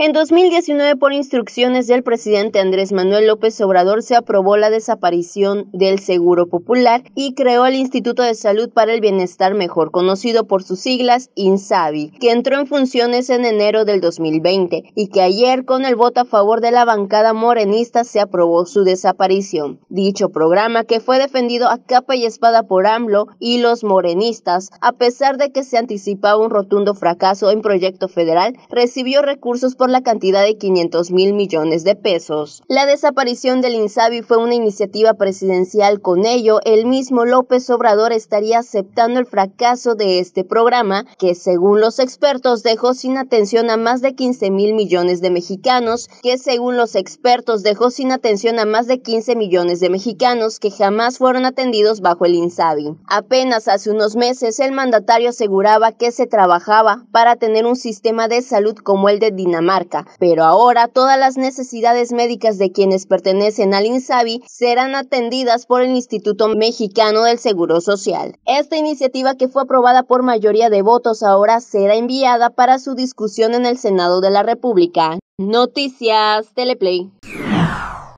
En 2019, por instrucciones del presidente Andrés Manuel López Obrador, se aprobó la desaparición del Seguro Popular y creó el Instituto de Salud para el Bienestar, mejor conocido por sus siglas INSABI, que entró en funciones en enero del 2020 y que ayer, con el voto a favor de la bancada morenista, se aprobó su desaparición. Dicho programa, que fue defendido a capa y espada por AMLO y los morenistas, a pesar de que se anticipaba un rotundo fracaso en proyecto federal, recibió recursos la cantidad de 500 mil millones de pesos. La desaparición del INSABI fue una iniciativa presidencial. Con ello, el mismo López Obrador estaría aceptando el fracaso de este programa, que según los expertos dejó sin atención a más de 15 mil millones de mexicanos, que según los expertos dejó sin atención a más de 15 millones de mexicanos que jamás fueron atendidos bajo el INSABI. Apenas hace unos meses, el mandatario aseguraba que se trabajaba para tener un sistema de salud como el de Dinamarca pero ahora todas las necesidades médicas de quienes pertenecen al INSABI serán atendidas por el Instituto Mexicano del Seguro Social. Esta iniciativa que fue aprobada por mayoría de votos ahora será enviada para su discusión en el Senado de la República. Noticias Teleplay.